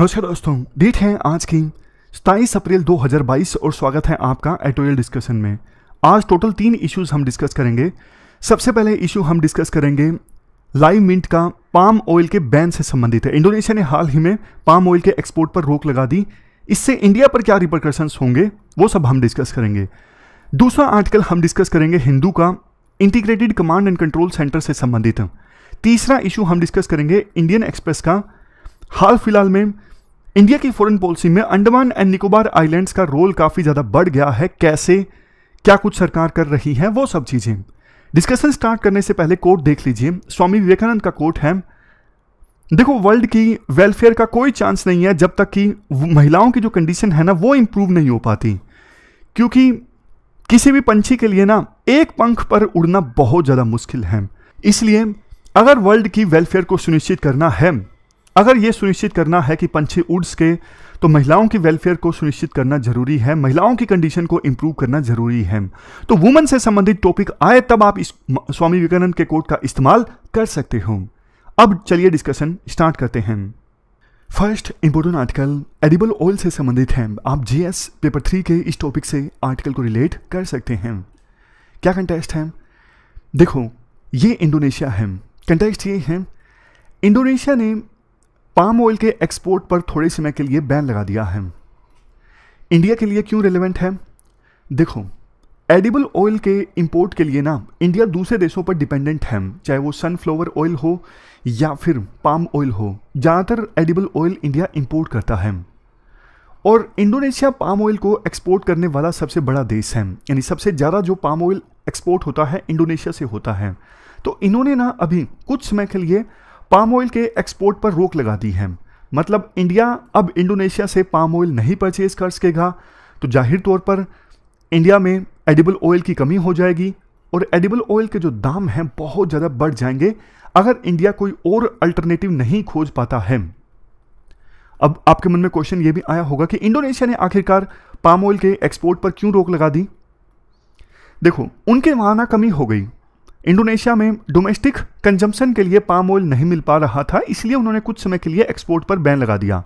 नमस्कार दोस्तों डेट है आज की सताईस अप्रैल 2022 और स्वागत है आपका एटोरियल डिस्कशन में आज टोटल तीन इश्यूज हम डिस्कस करेंगे सबसे पहले इशू हम डिस्कस करेंगे लाइव मिंट का पाम ऑयल के बैन से संबंधित है इंडोनेशिया ने हाल ही में पाम ऑयल के एक्सपोर्ट पर रोक लगा दी इससे इंडिया पर क्या रिप्रकॉशंस होंगे वो सब हम डिस्कस करेंगे दूसरा आर्टिकल हम डिस्कस करेंगे हिंदू का integrated command and control centre से संबंधित तीसरा इशू हम डिस्कस करेंगे इंडियन एक्सप्रेस का हाल फिलहाल में इंडिया की फॉरेन पॉलिसी में अंडमान एंड निकोबार आइलैंड्स का रोल काफ़ी ज़्यादा बढ़ गया है कैसे क्या कुछ सरकार कर रही है वो सब चीज़ें डिस्कशन स्टार्ट करने से पहले कोर्ट देख लीजिए स्वामी विवेकानंद का कोर्ट है देखो वर्ल्ड की वेलफेयर का कोई चांस नहीं है जब तक कि महिलाओं की जो कंडीशन है ना वो इम्प्रूव नहीं हो पाती क्योंकि किसी भी पंछी के लिए ना एक पंख पर उड़ना बहुत ज़्यादा मुश्किल है इसलिए अगर वर्ल्ड की वेलफेयर को सुनिश्चित करना है अगर ये सुनिश्चित करना है कि पंछी उड़ सके तो महिलाओं की वेलफेयर को सुनिश्चित करना जरूरी है महिलाओं की कंडीशन को इंप्रूव करना जरूरी है तो वुमेन से संबंधित टॉपिक आए तब आप इस स्वामी विवेकानंद के कोट का इस्तेमाल कर सकते हो अब चलिए डिस्कशन स्टार्ट करते हैं first important article edible oil से संबंधित है आप जीएस पेपर थ्री के इस टॉपिक से आर्टिकल को रिलेट कर सकते हैं क्या कंटेस्ट है देखो ये इंडोनेशिया है कंटेस्ट ये है इंडोनेशिया ने पाम ऑयल के एक्सपोर्ट पर थोड़े समय के लिए बैन लगा दिया है इंडिया के लिए क्यों रिलेवेंट है देखो एडिबल ऑयल के इंपोर्ट के लिए ना इंडिया दूसरे देशों पर डिपेंडेंट है चाहे वो सनफ्लावर ऑयल हो या फिर पाम ऑयल हो ज़्यादातर एडिबल ऑयल इंडिया इंपोर्ट करता है और इंडोनेशिया पाम ऑयल को एक्सपोर्ट करने वाला सबसे बड़ा देश है यानी सबसे ज़्यादा जो पाम ऑयल एक्सपोर्ट होता है इंडोनेशिया से होता है तो इन्होंने ना अभी कुछ समय के लिए पाम ऑयल के एक्सपोर्ट पर रोक लगा दी है मतलब इंडिया अब इंडोनेशिया से पाम ऑयल नहीं परचेज कर सकेगा तो जाहिर तौर पर इंडिया में एडिबल ऑयल की कमी हो जाएगी और एडिबल ऑयल के जो दाम हैं बहुत ज़्यादा बढ़ जाएंगे अगर इंडिया कोई और अल्टरनेटिव नहीं खोज पाता है अब आपके मन में क्वेश्चन ये भी आया होगा कि इंडोनेशिया ने आखिरकार पाम ऑयल के एक्सपोर्ट पर क्यों रोक लगा दी देखो उनके वहां ना कमी हो गई इंडोनेशिया में डोमेस्टिक कंजम्पशन के लिए पाम ऑयल नहीं मिल पा रहा था इसलिए उन्होंने कुछ समय के लिए एक्सपोर्ट पर बैन लगा दिया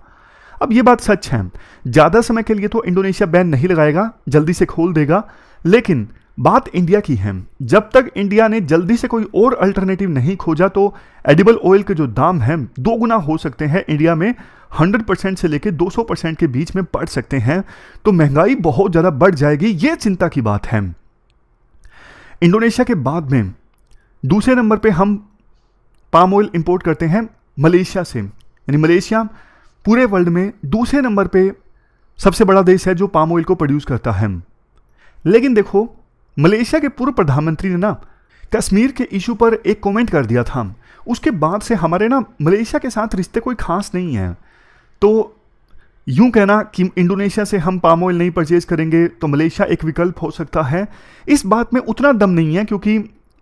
अब ये बात सच है ज़्यादा समय के लिए तो इंडोनेशिया बैन नहीं लगाएगा जल्दी से खोल देगा लेकिन बात इंडिया की है जब तक इंडिया ने जल्दी से कोई और अल्टरनेटिव नहीं खोजा तो एडिबल ऑयल के जो दाम हैं दो गुना हो सकते हैं इंडिया में 100 परसेंट से लेकर 200 परसेंट के बीच में बढ़ सकते हैं तो महंगाई बहुत ज़्यादा बढ़ जाएगी ये चिंता की बात है इंडोनेशिया के बाद में दूसरे नंबर पे हम पाम ऑयल इम्पोर्ट करते हैं मलेशिया से यानी मलेशिया पूरे वर्ल्ड में दूसरे नंबर पे सबसे बड़ा देश है जो पाम ऑयल को प्रोड्यूस करता है लेकिन देखो मलेशिया के पूर्व प्रधानमंत्री ने ना कश्मीर के इशू पर एक कमेंट कर दिया था उसके बाद से हमारे ना मलेशिया के साथ रिश्ते कोई खास नहीं हैं तो यूं कहना कि इंडोनेशिया से हम पाम ऑयल नहीं परचेज करेंगे तो मलेशिया एक विकल्प हो सकता है इस बात में उतना दम नहीं है क्योंकि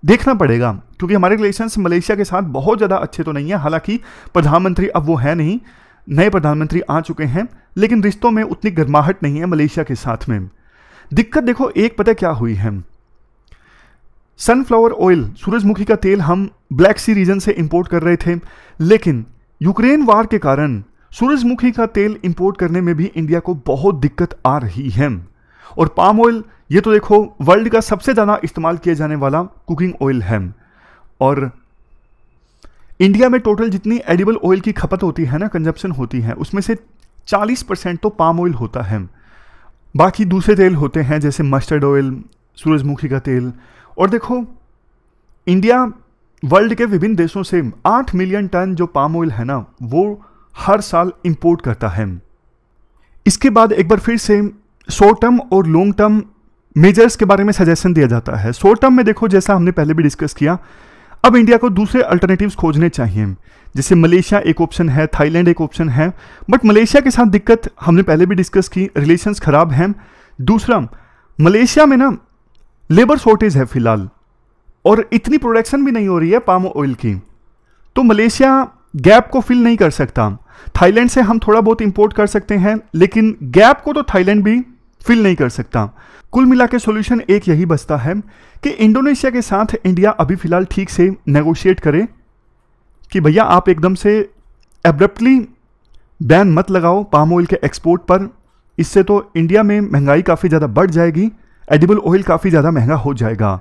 देखना पड़ेगा क्योंकि हमारे रिलेशंस मलेशिया के साथ बहुत ज़्यादा अच्छे तो नहीं है हालांकि प्रधानमंत्री अब वो है नहीं नए प्रधानमंत्री आ चुके हैं लेकिन रिश्तों में उतनी गर्माहट नहीं है मलेशिया के साथ में दिक्कत देखो एक पता क्या हुई है सनफ्लावर ऑयल सूरजमुखी का तेल हम ब्लैक सी रीजन से इंपोर्ट कर रहे थे लेकिन यूक्रेन वार के कारण सूरजमुखी का तेल इंपोर्ट करने में भी इंडिया को बहुत दिक्कत आ रही है और पाम ऑयल ये तो देखो वर्ल्ड का सबसे ज़्यादा इस्तेमाल किया जाने वाला कुकिंग ऑयल है और इंडिया में टोटल जितनी एडिबल ऑयल की खपत होती है ना कंजप्शन होती है उसमें से 40 परसेंट तो पाम ऑयल होता है बाकी दूसरे तेल होते हैं जैसे मस्टर्ड ऑयल सूरजमुखी का तेल और देखो इंडिया वर्ल्ड के विभिन्न देशों से 8 मिलियन टन जो पाम ऑयल है ना वो हर साल इंपोर्ट करता है इसके बाद एक बार फिर से शॉर्ट टर्म और लॉन्ग टर्म मेजर्स के बारे में सजेशन दिया जाता है शॉर्ट टर्म में देखो जैसा हमने पहले भी डिस्कस किया अब इंडिया को दूसरे अल्टरनेटिव्स खोजने चाहिए जैसे मलेशिया एक ऑप्शन है थाईलैंड एक ऑप्शन है बट मलेशिया के साथ दिक्कत हमने पहले भी डिस्कस की रिलेशंस खराब हैं दूसरा मलेशिया में ना लेबर शॉर्टेज है फिलहाल और इतनी प्रोडक्शन भी नहीं हो रही है पाम ऑयल की तो मलेशिया गैप को फिल नहीं कर सकता थाईलैंड से हम थोड़ा बहुत इंपोर्ट कर सकते हैं लेकिन गैप को तो थाईलैंड भी फिल नहीं कर सकता कुल मिला के सोल्यूशन एक यही बचता है कि इंडोनेशिया के साथ इंडिया अभी फ़िलहाल ठीक से नेगोशिएट करे कि भैया आप एकदम से एब्रप्टली बैन मत लगाओ पाम ऑयल के एक्सपोर्ट पर इससे तो इंडिया में महंगाई काफ़ी ज़्यादा बढ़ जाएगी एडिबल ऑयल काफ़ी ज़्यादा महंगा हो जाएगा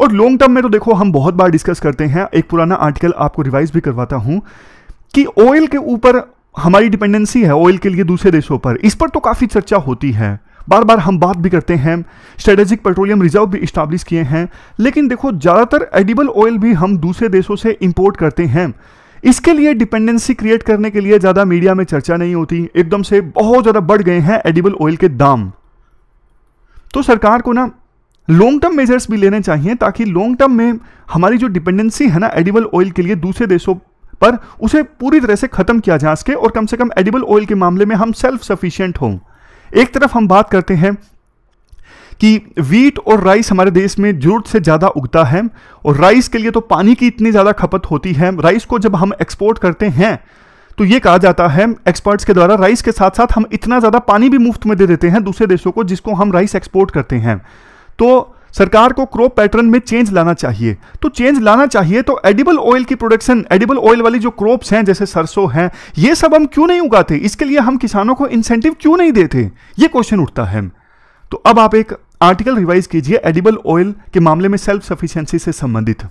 और लॉन्ग टर्म में तो देखो हम बहुत बार डिस्कस करते हैं एक पुराना आर्टिकल आपको रिवाइज भी करवाता हूँ कि ऑयल के ऊपर हमारी डिपेंडेंसी है ऑयल के लिए दूसरे देशों पर इस पर तो काफ़ी चर्चा होती है बार बार हम बात भी करते हैं स्ट्रेटेजिक पेट्रोलियम रिजर्व भी इस्टाब्लिश किए हैं लेकिन देखो ज़्यादातर एडिबल ऑयल भी हम दूसरे देशों से इम्पोर्ट करते हैं इसके लिए डिपेंडेंसी क्रिएट करने के लिए ज़्यादा मीडिया में चर्चा नहीं होती एकदम से बहुत ज़्यादा बढ़ गए हैं एडिबल ऑयल के दाम तो सरकार को ना लॉन्ग टर्म मेजर्स भी लेने चाहिए ताकि लॉन्ग टर्म में हमारी जो डिपेंडेंसी है ना एडिबल ऑयल के लिए दूसरे देशों पर उसे पूरी तरह से ख़त्म किया जा सके और कम से कम एडिबल ऑयल के मामले में हम सेल्फ सफिशियंट हों एक तरफ हम बात करते हैं कि वीट और राइस हमारे देश में जरूरत से ज़्यादा उगता है और राइस के लिए तो पानी की इतनी ज़्यादा खपत होती है राइस को जब हम एक्सपोर्ट करते हैं तो ये कहा जाता है एक्सपर्ट्स के द्वारा राइस के साथ साथ हम इतना ज़्यादा पानी भी मुफ्त में दे देते हैं दूसरे देशों को जिसको हम राइस एक्सपोर्ट करते हैं तो सरकार को क्रॉप पैटर्न में चेंज लाना चाहिए तो चेंज लाना चाहिए तो एडिबल ऑयल की प्रोडक्शन एडिबल ऑयल वाली जो क्रॉप्स हैं जैसे सरसों हैं ये सब हम क्यों नहीं उगाते इसके लिए हम किसानों को इंसेंटिव क्यों नहीं देते ये क्वेश्चन उठता है तो अब आप एक आर्टिकल रिवाइज कीजिए एडिबल ऑयल के मामले में सेल्फ सफिशियंसी से संबंधित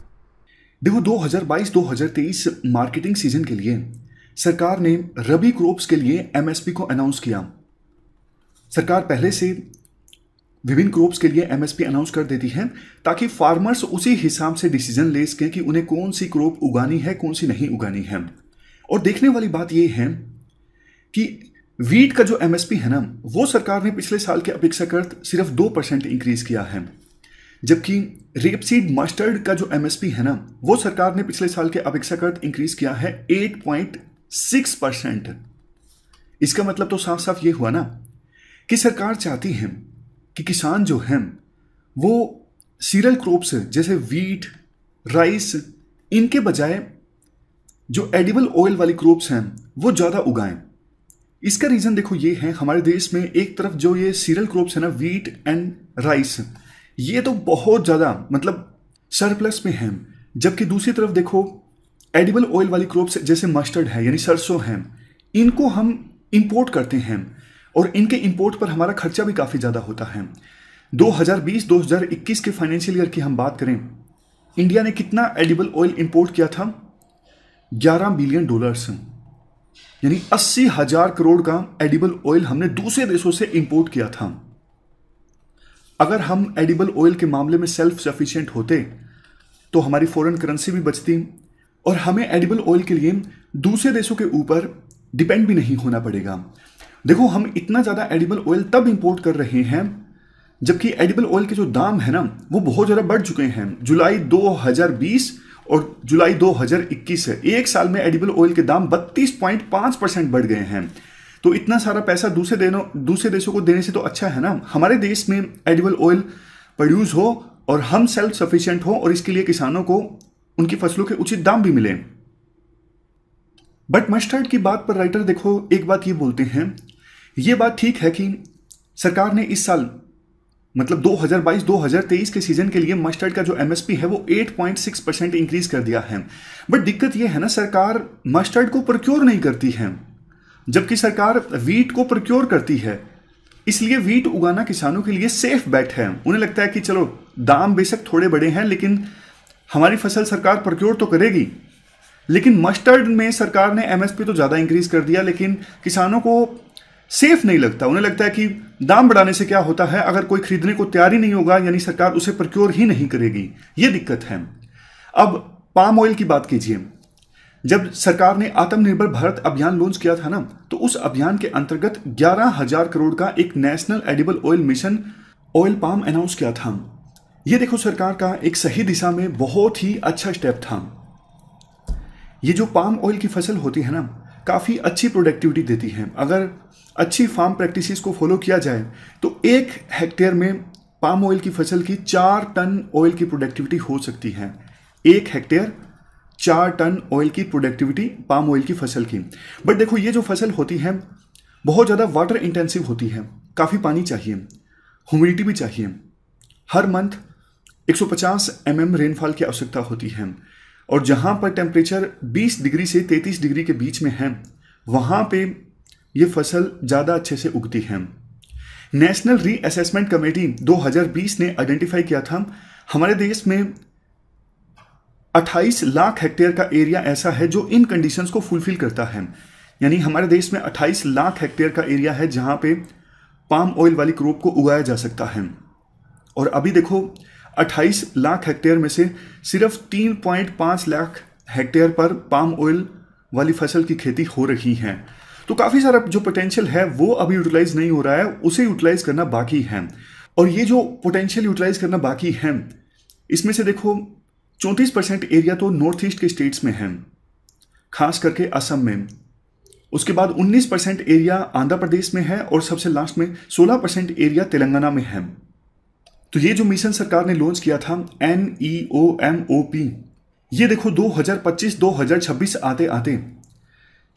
देखो 2022-2023 मार्केटिंग सीजन के लिए सरकार ने रबी क्रॉप्स के लिए एमएसपी को अनाउंस किया सरकार पहले से विभिन्न क्रॉप्स के लिए एमएसपी अनाउंस कर देती है ताकि फार्मर्स उसी हिसाब से डिसीजन ले सकें कि उन्हें कौन सी क्रॉप उगानी है कौन सी नहीं उगानी है और देखने वाली बात यह है कि वीट का जो एमएसपी है ना वो सरकार ने पिछले साल के अपेक्षाकृत सिर्फ दो परसेंट इंक्रीज किया है जबकि रेपसीड मस्टर्ड का जो एमएसपी है ना वो सरकार ने पिछले साल के अपेक्षाकृत इंक्रीज किया है 8.6 परसेंट इसका मतलब तो साफ साफ ये हुआ ना कि सरकार चाहती है कि किसान जो हैं वो सीरियल क्रॉप्स जैसे वीट राइस इनके बजाय जो एडिबल ऑयल वाली क्रॉप्स हैं वो ज़्यादा उगाएं इसका रीज़न देखो ये है हमारे देश में एक तरफ जो ये सीरियल क्रॉप्स है ना वीट एंड राइस ये तो बहुत ज़्यादा मतलब सरप्लस में हैं जबकि दूसरी तरफ देखो एडिबल ऑयल वाली क्रॉप्स जैसे मस्टर्ड है यानी सरसों हैं इनको हम इंपोर्ट करते हैं और इनके इंपोर्ट पर हमारा खर्चा भी काफ़ी ज़्यादा होता है 2020-2021 के फाइनेंशियल ईयर की हम बात करें इंडिया ने कितना एडिबल ऑयल इंपोर्ट किया था 11 बिलियन डॉलर्स यानी अस्सी हजार करोड़ का एडिबल ऑयल हमने दूसरे देशों से इंपोर्ट किया था अगर हम एडिबल ऑयल के मामले में सेल्फ सफिशियंट होते तो हमारी फॉरेन करेंसी भी बचती और हमें एडिबल ऑयल के लिए दूसरे देशों के ऊपर डिपेंड भी नहीं होना पड़ेगा देखो हम इतना ज़्यादा एडिबल ऑयल तब इम्पोर्ट कर रहे हैं जबकि एडिबल ऑयल के जो दाम है ना वो बहुत ज़्यादा बढ़ चुके हैं जुलाई 2020 और जुलाई 2021 है एक साल में एडिबल ऑयल के दाम 32.5 परसेंट बढ़ गए हैं तो इतना सारा पैसा दूसरे देनों दूसरे देशों को देने से तो अच्छा है ना हमारे देश में एडिबल ऑयल प्रोड्यूस हो और हम सेल्फ सफिशियंट हो और इसके लिए किसानों को उनकी फसलों के उचित दाम भी मिलें बट मस्टर्ड की बात पर राइटर देखो एक बात ये बोलते हैं ये बात ठीक है कि सरकार ने इस साल मतलब 2022-2023 के सीजन के लिए मस्टर्ड का जो एमएसपी है वो 8.6 परसेंट इंक्रीज कर दिया है बट दिक्कत ये है ना सरकार मस्टर्ड को प्रोक्योर नहीं करती है जबकि सरकार वीट को प्रोक्योर करती है इसलिए वीट उगाना किसानों के लिए सेफ बैट है उन्हें लगता है कि चलो दाम बेशक थोड़े बड़े हैं लेकिन हमारी फसल सरकार प्रोक्योर तो करेगी लेकिन मस्टर्ड में सरकार ने एमएसपी तो ज़्यादा इंक्रीज कर दिया लेकिन किसानों को सेफ नहीं लगता उन्हें लगता है कि दाम बढ़ाने से क्या होता है अगर कोई खरीदने को तैयार ही नहीं होगा यानी सरकार उसे प्रक्योर ही नहीं करेगी ये दिक्कत है अब पाम ऑयल की बात कीजिए जब सरकार ने आत्मनिर्भर भारत अभियान लॉन्च किया था ना तो उस अभियान के अंतर्गत ग्यारह हजार करोड़ का एक national edible oil mission oil palm announce किया था ये देखो सरकार का एक सही दिशा में बहुत ही अच्छा स्टेप था ये जो पाम ऑयल की फसल होती है ना काफ़ी अच्छी प्रोडक्टिविटी देती है अगर अच्छी फार्म प्रैक्टिसेस को फॉलो किया जाए तो एक हेक्टेयर में पाम ऑयल की फसल की चार टन ऑयल की प्रोडक्टिविटी हो सकती है एक हेक्टेयर चार टन ऑयल की प्रोडक्टिविटी पाम ऑयल की फसल की बट देखो ये जो फसल होती है बहुत ज़्यादा वाटर इंटेंसिव होती है काफ़ी पानी चाहिए ह्यूमिडिटी भी चाहिए हर मंथ 150 सौ mm रेनफॉल की आवश्यकता होती है और जहाँ पर टेम्परेचर 20 डिग्री से 33 डिग्री के बीच में है वहाँ पे ये फसल ज़्यादा अच्छे से उगती है नेशनल री असेसमेंट कमेटी 2020 ने आइडेंटिफाई किया था हमारे देश में 28 लाख हेक्टेयर का एरिया ऐसा है जो इन कंडीशंस को फुलफिल करता है यानी हमारे देश में 28 लाख हेक्टेयर का एरिया है जहाँ पे पाम ऑयल वाली क्रॉप को उगाया जा सकता है और अभी देखो 28 लाख हेक्टेयर में से सिर्फ 3.5 लाख हेक्टेयर पर पाम ऑयल वाली फसल की खेती हो रही है तो काफ़ी सारा जो पोटेंशियल है वो अभी यूटिलाइज नहीं हो रहा है उसे यूटिलाइज करना बाकी है और ये जो पोटेंशियल यूटिलाइज करना बाकी है इसमें से देखो चौंतीस परसेंट एरिया तो नॉर्थ ईस्ट के स्टेट्स में है खास करके असम में उसके बाद 19 परसेंट एरिया आंध्र प्रदेश में है और सबसे लास्ट में 16 परसेंट एरिया तेलंगाना में है तो ये जो मिशन सरकार ने लॉन्च किया था N E O M O P ये देखो 2025-2026 आते आते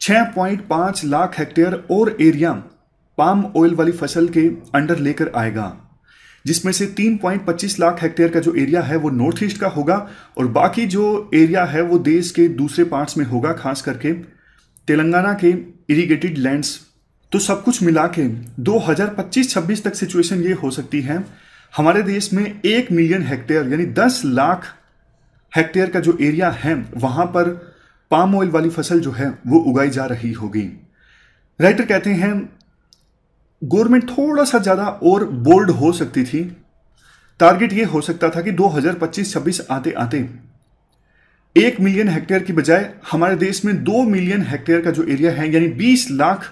6.5 लाख हेक्टेयर और एरिया पाम ऑयल वाली फसल के अंडर लेकर आएगा जिसमें से 3.25 लाख हेक्टेयर का जो एरिया है वो नॉर्थ ईस्ट का होगा और बाकी जो एरिया है वो देश के दूसरे पार्ट्स में होगा खास करके तेलंगाना के इरिगेटेड लैंड्स तो सब कुछ मिला के दो 26 तक सिचुएशन ये हो सकती है हमारे देश में एक मिलियन हेक्टेयर यानी दस लाख हेक्टेयर का जो एरिया है वहां पर पाम ऑयल वाली फसल जो है वो उगाई जा रही होगी राइटर कहते हैं गवर्नमेंट थोड़ा सा ज़्यादा और बोल्ड हो सकती थी टारगेट ये हो सकता था कि 2025-26 आते आते एक मिलियन हेक्टेयर की बजाय हमारे देश में दो मिलियन हेक्टेयर का जो एरिया है यानी 20 लाख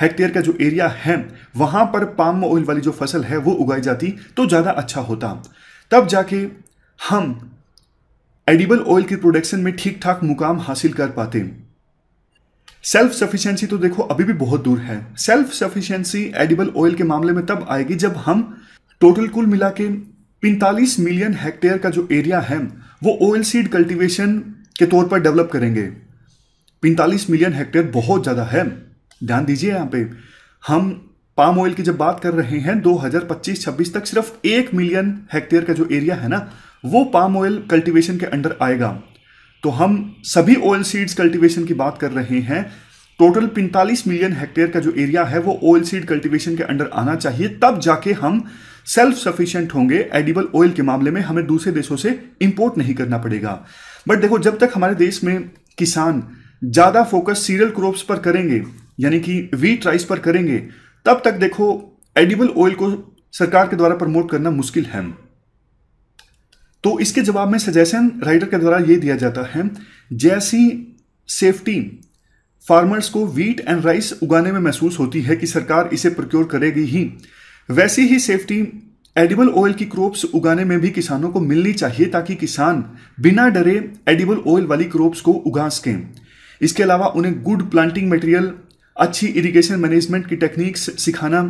हेक्टेयर का जो एरिया है वहां पर पाम ऑयल वाली जो फसल है वो उगाई जाती तो ज़्यादा अच्छा होता तब जाके हम एडिबल ऑयल की प्रोडक्शन में ठीक ठाक मुकाम हासिल कर पाते सेल्फ सफिशिएंसी तो देखो अभी भी बहुत दूर है सेल्फ सफिशिएंसी एडिबल ऑयल के मामले में तब आएगी जब हम टोटल कुल मिला के पैंतालीस मिलियन हेक्टेयर का जो एरिया है वो ऑयल सीड कल्टिवेशन के तौर पर डेवलप करेंगे पैंतालीस मिलियन हेक्टेयर बहुत ज़्यादा है ध्यान दीजिए यहाँ पे हम पाम ऑयल की जब बात कर रहे हैं 2025-26 तक सिर्फ एक मिलियन हेक्टेयर का जो एरिया है ना वो पाम ऑयल कल्टीवेशन के अंडर आएगा तो हम सभी ऑयल सीड्स कल्टीवेशन की बात कर रहे हैं टोटल 45 मिलियन हेक्टेयर का जो एरिया है वो ऑयल सीड कल्टीवेशन के अंडर आना चाहिए तब जाके हम सेल्फ सफिशिएंट होंगे एडिबल ऑयल के मामले में हमें दूसरे देशों से इंपोर्ट नहीं करना पड़ेगा बट देखो जब तक हमारे देश में किसान ज़्यादा फोकस सीरियल क्रॉप्स पर करेंगे यानी कि वीट राइस पर करेंगे तब तक देखो एडिबल ऑयल को सरकार के द्वारा प्रमोट करना मुश्किल है तो इसके जवाब में सजेशन राइटर के द्वारा यह दिया जाता है जैसी सेफ्टी फार्मर्स को वीट एंड राइस उगाने में महसूस होती है कि सरकार इसे प्रोक्योर करेगी ही वैसी ही सेफ्टी एडिबल ऑयल की क्रॉप्स उगाने में भी किसानों को मिलनी चाहिए ताकि किसान बिना डरे एडिबल ऑयल वाली क्रॉप्स को उगा सकें इसके अलावा उन्हें गुड प्लांटिंग मटेरियल अच्छी इरिगेशन मैनेजमेंट की टेक्निक्स सिखाना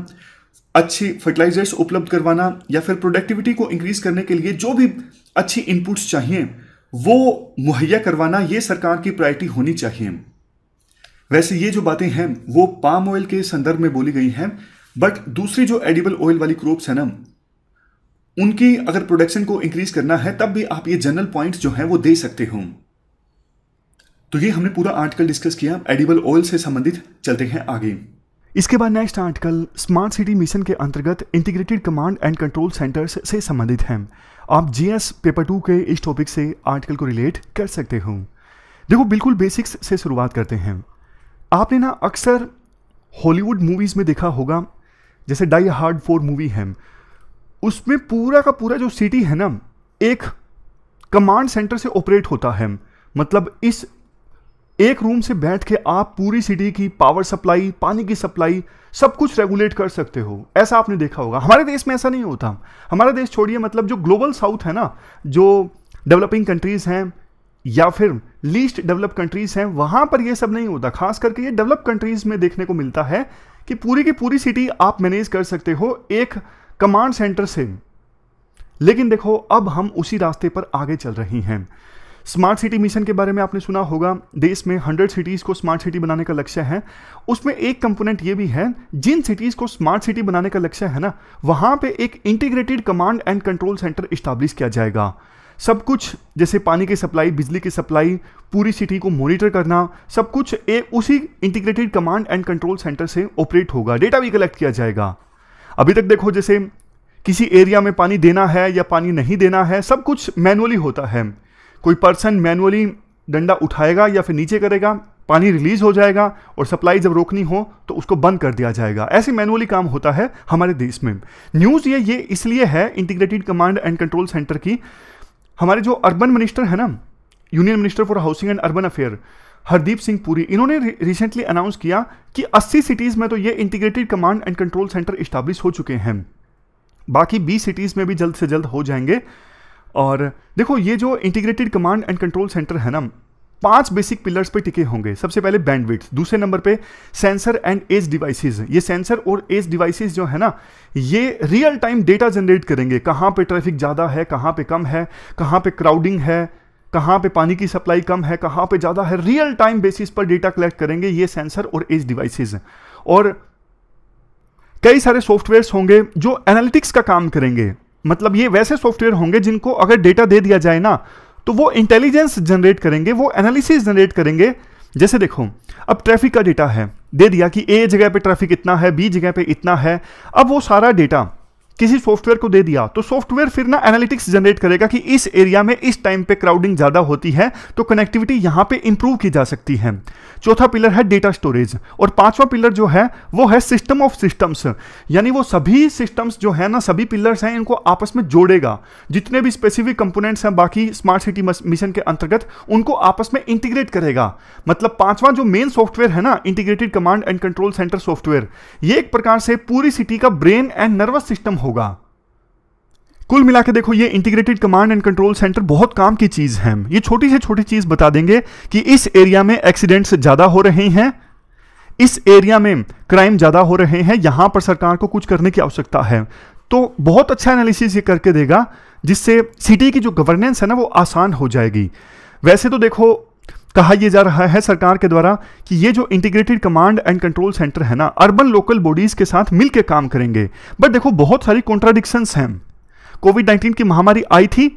अच्छी फर्टिलाइजर्स उपलब्ध करवाना या फिर प्रोडक्टिविटी को इंक्रीज करने के लिए जो भी अच्छी इनपुट्स चाहिए वो मुहैया करवाना ये सरकार की प्रायोरिटी होनी चाहिए वैसे ये जो बातें हैं वो पाम ऑयल के संदर्भ में बोली गई हैं बट दूसरी जो एडिबल ऑयल वाली क्रॉप्स हैं ना उनकी अगर प्रोडक्शन को इंक्रीज करना है तब भी आप ये जनरल पॉइंट्स जो हैं वो दे सकते हो तो ये हमने पूरा आर्टिकल डिस्कस किया एडिबल ऑयल से संबंधित चलते हैं आगे इसके बाद next article smart city mission के अंतर्गत integrated command and control centres से संबंधित हैं आप जीएस पेपर टू के इस टॉपिक से आर्टिकल को रिलेट कर सकते हो देखो बिल्कुल बेसिक्स से शुरुआत करते हैं आपने ना अक्सर हॉलीवुड मूवीज़ में देखा होगा जैसे डाई हार्ड फोर मूवी है उसमें पूरा का पूरा जो सिटी है ना एक कमांड सेंटर से ऑपरेट होता है मतलब इस एक रूम से बैठ के आप पूरी सिटी की पावर सप्लाई पानी की सप्लाई सब कुछ रेगुलेट कर सकते हो ऐसा आपने देखा होगा हमारे देश में ऐसा नहीं होता हमारा देश छोड़िए मतलब जो ग्लोबल साउथ है ना जो डेवलपिंग कंट्रीज़ हैं या फिर लीस्ट डेवलप कंट्रीज़ हैं वहां पर ये सब नहीं होता खास करके ये डेवलप कंट्रीज़ में देखने को मिलता है कि पूरी की पूरी सिटी आप मैनेज कर सकते हो एक कमांड सेंटर से लेकिन देखो अब हम उसी रास्ते पर आगे चल रही हैं स्मार्ट सिटी मिशन के बारे में आपने सुना होगा देश में हंड्रेड सिटीज़ को स्मार्ट सिटी बनाने का लक्ष्य है उसमें एक कंपोनेंट ये भी है जिन सिटीज़ को स्मार्ट सिटी बनाने का लक्ष्य है ना वहां पर एक integrated command and control centre establish किया जाएगा सब कुछ जैसे पानी की सप्लाई बिजली की सप्लाई पूरी सिटी को मॉनिटर करना सब कुछ ए, उसी integrated command and control centre से ऑपरेट होगा डेटा भी कलेक्ट किया जाएगा अभी तक देखो जैसे किसी एरिया में पानी देना है या पानी नहीं देना है सब कुछ मैनुअली होता है कोई पर्सन मैनुअली डंडा उठाएगा या फिर नीचे करेगा पानी रिलीज हो जाएगा और सप्लाई जब रोकनी हो तो उसको बंद कर दिया जाएगा ऐसे मैनुअली काम होता है हमारे देश में न्यूज़ ये ये इसलिए है integrated command and control centre की हमारे जो अर्बन मिनिस्टर है ना union minister for housing and urban affair Hardeep Singh Puri इन्होंने रिसेंटली अनाउंस किया कि 80 सिटीज़ में तो ये integrated command and control centre establish हो चुके हैं बाकी 20 सिटीज़ में भी जल्द से जल्द हो जाएंगे और देखो ये जो integrated command and control centre है ना पांच बेसिक पिलर्स पे टिके होंगे सबसे पहले बैंडविड्थ दूसरे नंबर पे सेंसर एंड एज डिवाइसेस ये सेंसर और एज डिवाइसेस जो है ना ये रियल टाइम डेटा जनरेट करेंगे कहां पे ट्रैफिक ज़्यादा है कहां पे कम है कहां पे क्राउडिंग है कहां पे पानी की सप्लाई कम है कहां पे ज़्यादा है रियल टाइम बेसिस पर डेटा कलेक्ट करेंगे ये सेंसर और एज डिवाइसेज और कई सारे सॉफ्टवेयर्स होंगे जो एनालिटिक्स का काम करेंगे मतलब ये वैसे सॉफ्टवेयर होंगे जिनको अगर डेटा दे दिया जाए ना तो वो इंटेलिजेंस जनरेट करेंगे वो एनालिसिस जनरेट करेंगे जैसे देखो अब ट्रैफिक का डेटा है दे दिया कि ए जगह पे ट्रैफिक इतना है बी जगह पे इतना है अब वो सारा डेटा किसी सॉफ्टवेयर को दे दिया तो सॉफ्टवेयर फिर ना एनालिटिक्स जनरेट करेगा कि इस एरिया में इस टाइम पे क्राउडिंग ज़्यादा होती है तो कनेक्टिविटी यहां पे इंप्रूव की जा सकती है चौथा पिलर है डेटा स्टोरेज और पांचवा पिलर जो है वो है सिस्टम ऑफ सिस्टम्स यानी वो सभी सिस्टम्स जो है ना सभी पिलर्स हैं इनको आपस में जोड़ेगा जितने भी स्पेसिफिक कंपोनेंट्स हैं बाकी स्मार्ट सिटी मिशन के अंतर्गत उनको आपस में इंटीग्रेट करेगा मतलब पांचवा जो मेन सॉफ्टवेयर है ना integrated command and control centre software ये एक प्रकार से पूरी सिटी का ब्रेन एंड नर्वस सिस्टम होगा कुल मिला के देखो ये integrated command and control centre बहुत काम की चीज है ये छोटी से छोटी चीज बता देंगे कि इस एरिया में एक्सीडेंट्स ज्यादा हो रहे हैं इस एरिया में क्राइम ज्यादा हो रहे हैं यहां पर सरकार को कुछ करने की आवश्यकता है तो बहुत अच्छा एनालिसिस ये करके देगा जिससे सिटी की जो गवर्नेंस है ना वो आसान हो जाएगी वैसे तो देखो कहा यह जा रहा है सरकार के द्वारा कि ये जो integrated command and control centre है ना अर्बन लोकल बॉडीज के साथ मिलकर काम करेंगे बट देखो बहुत सारी कॉन्ट्राडिक्शन हैं कोविड नाइन्टीन की महामारी आई थी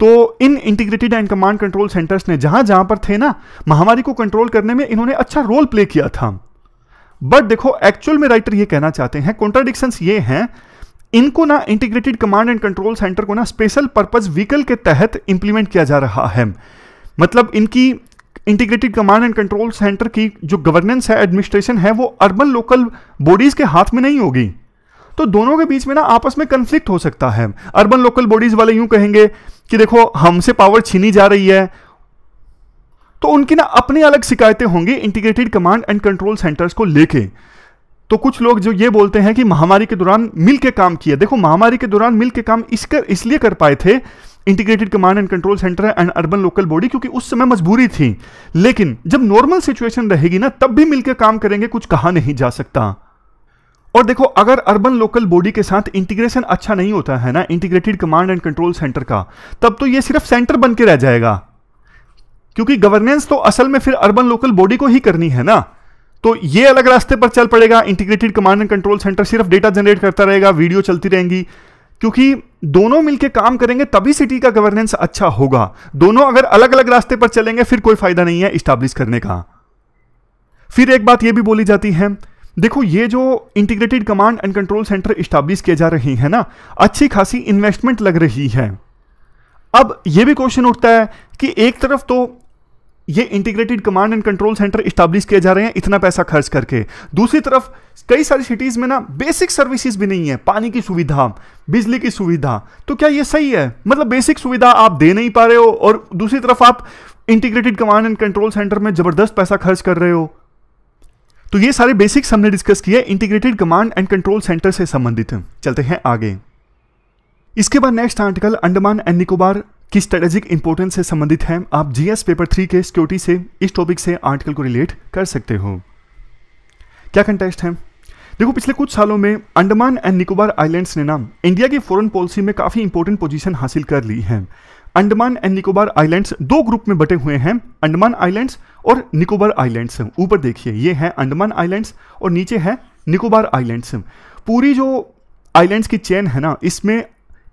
तो इन integrated and command control centres ने जहां जहां पर थे ना महामारी को कंट्रोल करने में इन्होंने अच्छा रोल प्ले किया था बट देखो एक्चुअल में राइटर ये कहना चाहते हैं कॉन्ट्राडिक्शन ये हैं इनको ना integrated command and control centre को ना स्पेशल पर्पज व्हीकल के तहत इंप्लीमेंट किया जा रहा है मतलब इनकी integrated command and control centre की जो गवर्नेंस है एडमिनिस्ट्रेशन है वो अर्बन लोकल बॉडीज़ के हाथ में नहीं होगी तो दोनों के बीच में ना आपस में कंफ्लिक्ट हो सकता है अर्बन लोकल बॉडीज़ वाले यूं कहेंगे कि देखो हमसे पावर छीनी जा रही है तो उनकी ना अपनी अलग शिकायतें होंगी integrated command and control centres को लेके तो कुछ लोग जो ये बोलते हैं कि महामारी के दौरान मिलकर काम किया देखो महामारी के दौरान मिलकर काम इसलिए कर पाए थे integrated command and control centre है एंड अर्बन लोकल बॉडी क्योंकि उस समय मजबूरी थी लेकिन जब नॉर्मल सिचुएशन रहेगी ना तब भी मिलकर काम करेंगे कुछ कहा नहीं जा सकता और देखो अगर अर्बन लोकल बॉडी के साथ इंटीग्रेशन अच्छा नहीं होता है ना integrated command and control centre का तब तो ये सिर्फ सेंटर बन के रह जाएगा क्योंकि गवर्नेंस तो असल में फिर अर्बन लोकल बॉडी को ही करनी है ना तो ये अलग रास्ते पर चल पड़ेगा integrated command and control centre सिर्फ डेटा जनरेट करता रहेगा वीडियो चलती रहेंगी क्योंकि दोनों मिलकर काम करेंगे तभी सिटी का गवर्नेंस अच्छा होगा दोनों अगर अलग अलग रास्ते पर चलेंगे फिर कोई फायदा नहीं है इस्टाब्लिश करने का फिर एक बात यह भी बोली जाती है देखो ये जो integrated command and control centre establish किए जा रहे हैं ना अच्छी खासी इन्वेस्टमेंट लग रही है अब यह भी क्वेश्चन उठता है कि एक तरफ तो ये integrated command and control centre establish किए जा रहे हैं इतना पैसा खर्च करके दूसरी तरफ कई सारी सिटीज़ में ना बेसिक सर्विसेज भी नहीं है पानी की सुविधा बिजली की सुविधा तो क्या ये सही है मतलब बेसिक सुविधा आप दे नहीं पा रहे हो और दूसरी तरफ आप integrated command and control centre में ज़बरदस्त पैसा खर्च कर रहे हो तो ये सारे बेसिक्स हमने डिस्कस किए integrated command and control centre से संबंधित चलते हैं आगे इसके बाद next article Andaman and Nicobar की स्ट्रेटेजिक इंपोर्टेंस से संबंधित है आप जीएस पेपर थ्री के सिक्योरिटी से इस टॉपिक से आर्टिकल को रिलेट कर सकते हो क्या कंटेस्ट है देखो पिछले कुछ सालों में अंडमान एंड निकोबार आइलैंड्स ने नाम इंडिया की फॉरेन पॉलिसी में काफ़ी इंपोर्टेंट पोजीशन हासिल कर ली है अंडमान एंड निकोबार आइलैंड्स दो ग्रुप में बटे हुए हैं अंडमान आइलैंड्स और निकोबार आइलैंड्स ऊपर देखिए ये है अंडमान आइलैंड्स और नीचे है निकोबार आइलैंड्स पूरी जो आइलैंड्स की चेन है ना इसमें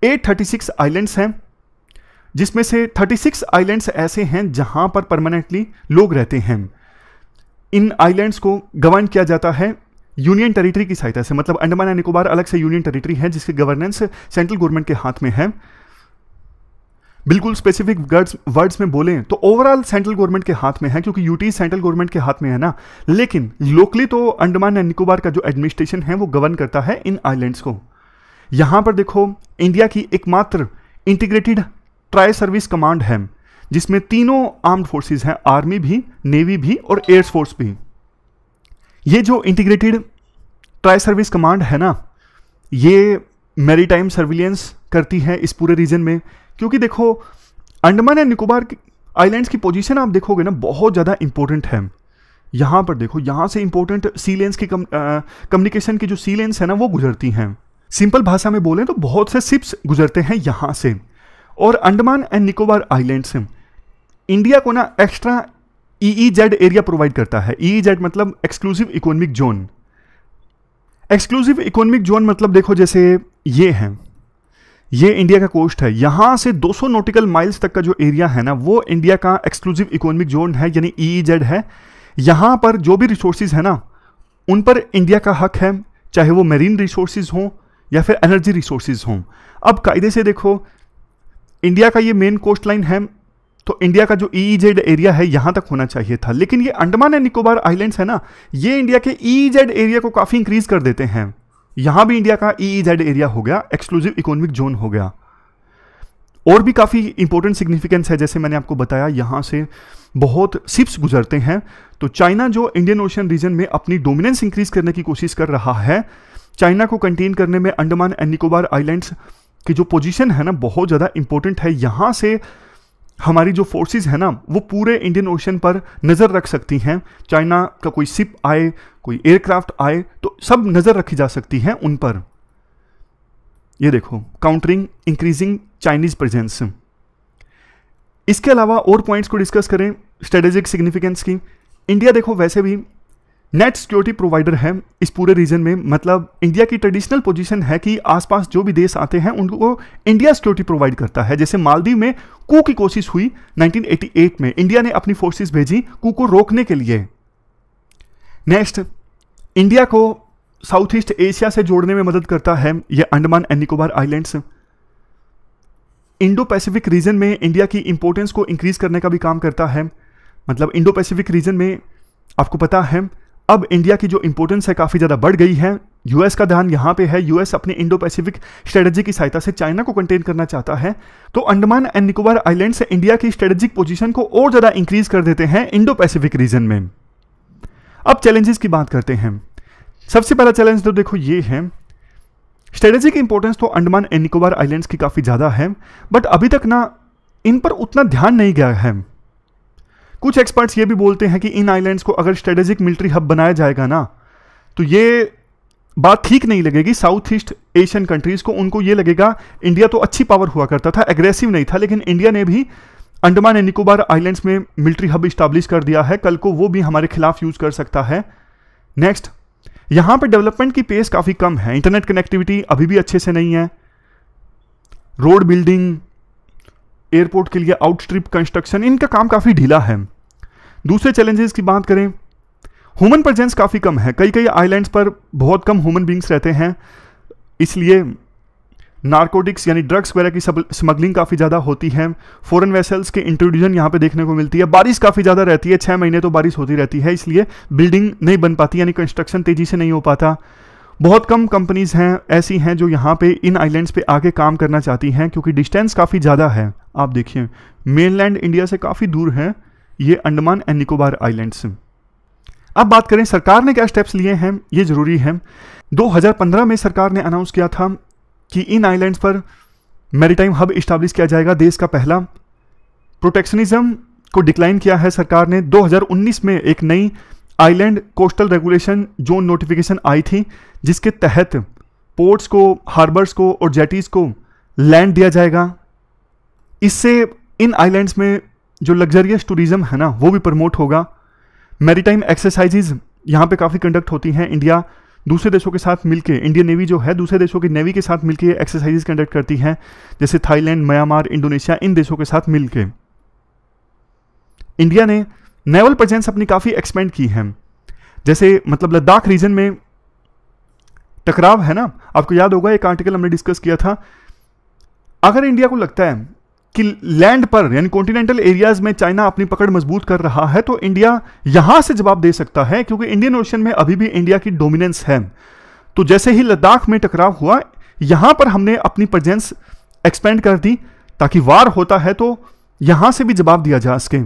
836 आइलैंड्स हैं जिसमें से 36 आइलैंड्स ऐसे हैं जहां पर परमानेंटली लोग रहते हैं इन आइलैंड्स को गवर्न किया जाता है यूनियन टेरिटरी की सहायता से मतलब अंडमान एंड निकोबार अलग से यूनियन टेरिटरी है जिसकी गवर्नेंस सेंट्रल गवर्नमेंट के हाथ में है बिल्कुल स्पेसिफिक वर्ड्स वर्ड्स में बोलें तो ओवरऑल सेंट्रल गवर्नमेंट के हाथ में है क्योंकि यूटी सेंट्रल गवर्नमेंट के हाथ में है ना लेकिन लोकली तो अंडमान एंड निकोबार का जो एडमिनिस्ट्रेशन है वो गवर्न करता है इन आइलैंड्स को यहां पर देखो इंडिया की एकमात्र इंटीग्रेटेड ट्राई सर्विस कमांड हैम जिसमें तीनों आर्म्ड फोर्सेस हैं आर्मी भी नेवी भी और एयर्स फोर्स भी ये जो इंटीग्रेटेड ट्राई सर्विस कमांड है ना ये मेरी टाइम सर्विलियंस करती है इस पूरे रीजन में क्योंकि देखो अंडमान एंड निकोबार आइलैंड्स की पोजीशन आप देखोगे ना बहुत ज़्यादा इंपॉर्टेंट है यहाँ पर देखो यहाँ से इंपॉर्टेंट सी लेंस की कम्युनिकेशन की जो सी लेंस है ना वो गुजरती हैं सिंपल भाषा में बोलें तो बहुत से सिप्स गुजरते हैं यहाँ से और अंडमान एंड निकोबार आइलैंड से इंडिया को ना extra E Z area provide करता है ई e जेड e मतलब exclusive economic zone exclusive economic zone मतलब देखो जैसे ये है ये इंडिया का कोस्ट है यहां से 200 नोटिकल माइल्स तक का जो एरिया है ना वो इंडिया का एक्सक्लूसिव इकोनॉमिक जोन है यानी ई e जेड है यहां पर जो भी रिसोर्सेज है ना उन पर इंडिया का हक है चाहे वो मेरीन रिसोर्सेज हों या फिर एनर्जी रिसोर्सेज हों अब कायदे से देखो इंडिया का ये मेन कोस्ट लाइन है तो इंडिया का जो ई जेड एरिया है यहां तक होना चाहिए था लेकिन ये अंडमान एंड निकोबार आइलैंड्स है ना ये इंडिया के ई जेड एरिया को काफ़ी इंक्रीज कर देते हैं यहां भी इंडिया का ई जेड एरिया हो गया एक्सक्लूसिव इकोनॉमिक जोन हो गया और भी काफ़ी इंपॉर्टेंट सिग्निफिकेंस है जैसे मैंने आपको बताया यहां से बहुत सिप्स गुजरते हैं तो चाइना जो इंडियन ओशन रीजन में अपनी डोमिनेंस इंक्रीज करने की कोशिश कर रहा है चाइना को कंटेन करने में अंडमान एंड निकोबार आइलैंड्स कि जो पोजीशन है ना बहुत ज़्यादा इंपॉर्टेंट है यहाँ से हमारी जो फोर्सेस है ना वो पूरे इंडियन ओशन पर नज़र रख सकती हैं चाइना का कोई सिप आए कोई एयरक्राफ्ट आए तो सब नज़र रखी जा सकती हैं उन पर ये देखो काउंटरिंग इंक्रीजिंग चाइनीज प्रेजेंस इसके अलावा और पॉइंट्स को डिस्कस करें स्ट्रेटेजिक सिग्निफिकेंस की इंडिया देखो वैसे भी नेट सिक्योरिटी प्रोवाइडर है इस पूरे रीजन में मतलब इंडिया की ट्रेडिशनल पोजीशन है कि आसपास जो भी देश आते हैं उनको इंडिया सिक्योरिटी प्रोवाइड करता है जैसे मालदीव में कू की कोशिश हुई 1988 में इंडिया ने अपनी फोर्सेस भेजी कू को रोकने के लिए नेक्स्ट इंडिया को साउथ ईस्ट एशिया से जोड़ने में मदद करता है यह Andaman and Nicobar islands Indo Pacific region में इंडिया की इंपॉर्टेंस को इंक्रीज करने का भी काम करता है मतलब इंडो पैसिफिक रीजन में आपको पता है अब इंडिया की जो इंपोर्टेंस है काफ़ी ज़्यादा बढ़ गई है यूएस का ध्यान यहां पे है यूएस अपने इंडो पैसिफिक स्ट्रेटजी की सहायता से चाइना को कंटेन करना चाहता है तो अंडमान एंड निकोबार आइलैंड से इंडिया की स्ट्रेटजिक पोजीशन को और ज़्यादा इंक्रीज कर देते हैं इंडो पैसिफिक रीजन में अब चैलेंजेस की बात करते हैं सबसे पहला चैलेंज तो देखो ये है स्ट्रेटेजिक इंपोर्टेंस तो अंडमान एंड निकोबार आइलैंड की काफ़ी ज़्यादा है बट अभी तक ना इन पर उतना ध्यान नहीं गया है कुछ एक्सपर्ट्स ये भी बोलते हैं कि इन आइलैंड्स को अगर स्ट्रेटेजिक मिलिट्री हब बनाया जाएगा ना तो ये बात ठीक नहीं लगेगी साउथ ईस्ट एशियन कंट्रीज़ को उनको ये लगेगा इंडिया तो अच्छी पावर हुआ करता था एग्रेसिव नहीं था लेकिन इंडिया ने भी अंडमान एंड निकोबार आइलैंड्स में मिलिट्री हब इस्टाब्लिश कर दिया है कल को वो भी हमारे खिलाफ यूज़ कर सकता है नेक्स्ट यहां पर डेवलपमेंट की पेस काफ़ी कम है इंटरनेट कनेक्टिविटी अभी भी अच्छे से नहीं है रोड बिल्डिंग एयरपोर्ट के लिए आउटस्ट्रिप कंस्ट्रक्शन इनका काम काफ़ी ढीला है दूसरे चैलेंजेस की बात करें ह्यूमन प्रजेंस काफ़ी कम है कई कई आइलैंड्स पर बहुत कम ह्यूमन बींग्स रहते हैं इसलिए नार्कोटिक्स यानी ड्रग्स वगैरह की स्मगलिंग काफ़ी ज़्यादा होती है फॉरेन वेसल्स के इंट्रोड्यूजन यहाँ पे देखने को मिलती है बारिश काफ़ी ज़्यादा रहती है छः महीने तो बारिश होती रहती है इसलिए बिल्डिंग नहीं बन पाती यानी कंस्ट्रक्शन तेज़ी से नहीं हो पाता बहुत कम कंपनीज़ हैं ऐसी हैं जो यहाँ पर इन आइलैंड्स पे आके काम करना चाहती हैं क्योंकि डिस्टेंस काफ़ी ज़्यादा है आप देखिए मेनलैंड इंडिया से काफ़ी दूर है ये अंडमान एंड निकोबार आइलैंड अब बात करें सरकार ने क्या स्टेप्स लिए हैं ये ज़रूरी है 2015 में सरकार ने अनाउंस किया था कि इन आइलैंड्स पर मेरीटाइम हब इस्टाब्लिश किया जाएगा देश का पहला प्रोटेक्शनिज्म को डिक्लाइन किया है सरकार ने 2019 में एक नई island coastal regulation zone notification आई थी जिसके तहत पोर्ट्स को हार्बर्स को और जेटीज़ को लैंड दिया जाएगा इससे इन आइलैंड्स में जो लग्जरियस टूरिज़्म है ना वो भी प्रमोट होगा मैरीटाइम एक्सरसाइजेज यहाँ पे काफ़ी कंडक्ट होती हैं इंडिया दूसरे देशों के साथ मिलके इंडियन नेवी जो है दूसरे देशों की नेवी के साथ मिलके एक्सरसाइजेज कंडक्ट करती हैं जैसे थाईलैंड म्यांमार इंडोनेशिया इन देशों के साथ मिलके इंडिया ने नेवल प्रेजेंस अपनी काफ़ी एक्सपेंड की है जैसे मतलब लद्दाख रीजन में टकराव है ना आपको याद होगा एक आर्टिकल हमने डिस्कस किया था अगर इंडिया को लगता है कि लैंड पर यानी कॉन्टिनेंटल एरियाज में चाइना अपनी पकड़ मजबूत कर रहा है तो इंडिया यहां से जवाब दे सकता है क्योंकि इंडियन ओशन में अभी भी इंडिया की डोमिनेंस है तो जैसे ही लद्दाख में टकराव हुआ यहां पर हमने अपनी प्रजेंस एक्सपेंड कर दी ताकि वार होता है तो यहां से भी जवाब दिया जा सके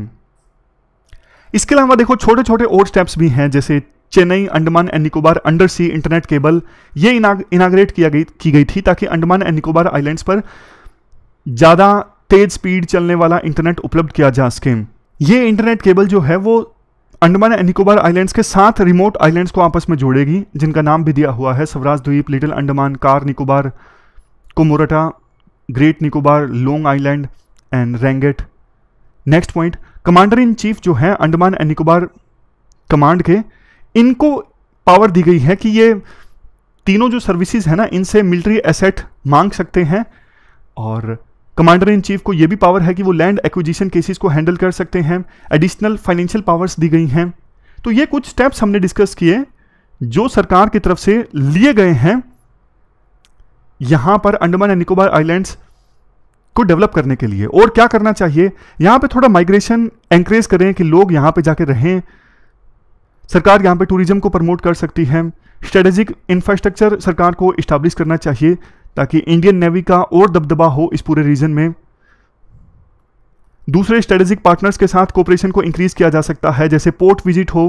इसके अलावा देखो छोटे छोटे और स्टेप्स भी हैं जैसे Chennai Andaman and Nicobar under sea internet cable ये इनाग्रेट किया गई की गई थी ताकि अंडमान एंड निकोबार आइलैंड्स पर ज़्यादा तेज स्पीड चलने वाला इंटरनेट उपलब्ध किया जा सके ये इंटरनेट केबल जो है वो अंडमान एंड निकोबार आइलैंड्स के साथ रिमोट आइलैंड्स को आपस में जोड़ेगी जिनका नाम भी दिया हुआ है Swaraj Dweep little Andaman Car Nicobar Kamorta great Nicobar long island and Rangat next point commander in chief जो है अंडमान एंड निकोबार कमांड के इनको पावर दी गई है कि ये तीनों जो सर्विसेज है ना इनसे मिलिट्री एसेट मांग सकते हैं और कमांडर इन चीफ को यह भी पावर है कि वो लैंड एक्विजिशन केसेस को हैंडल कर सकते हैं एडिशनल फाइनेंशियल पावर्स दी गई हैं तो ये कुछ स्टेप्स हमने डिस्कस किए जो सरकार की तरफ से लिए गए हैं यहां पर अंडमान एंड निकोबार आइलैंड्स को डेवलप करने के लिए और क्या करना चाहिए यहां पे थोड़ा माइग्रेशन एंकरेज करें कि लोग यहां पे जाके रहें सरकार यहां पे टूरिज्म को प्रमोट कर सकती है स्ट्रेटेजिक इंफ्रास्ट्रक्चर सरकार को इस्टाब्लिश करना चाहिए ताकि इंडियन नेवी का और दबदबा हो इस पूरे रीजन में दूसरे स्ट्रेटेजिक पार्टनर्स के साथ कोऑपरेशन को इंक्रीज किया जा सकता है जैसे पोर्ट विजिट हो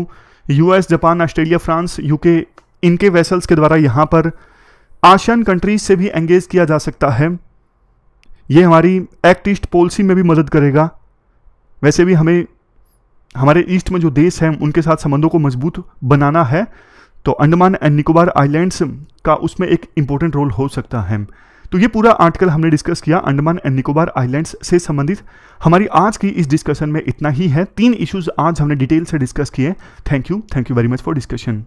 US Japan Australia France UK इनके वेसल्स के द्वारा यहाँ पर आशियान कंट्रीज से भी एंगेज किया जा सकता है ये हमारी एक्ट ईस्ट पॉलिसी में भी मदद करेगा वैसे भी हमें हमारे ईस्ट में जो देश हैं उनके साथ संबंधों को मजबूत बनाना है तो अंडमान एंड निकोबार आइलैंड्स का उसमें एक इंपॉर्टेंट रोल हो सकता है तो ये पूरा आर्टिकल हमने डिस्कस किया अंडमान एंड निकोबार आइलैंड्स से संबंधित हमारी आज की इस डिस्कशन में इतना ही है तीन इश्यूज आज हमने डिटेल से डिस्कस किए thank you thank you very much for discussion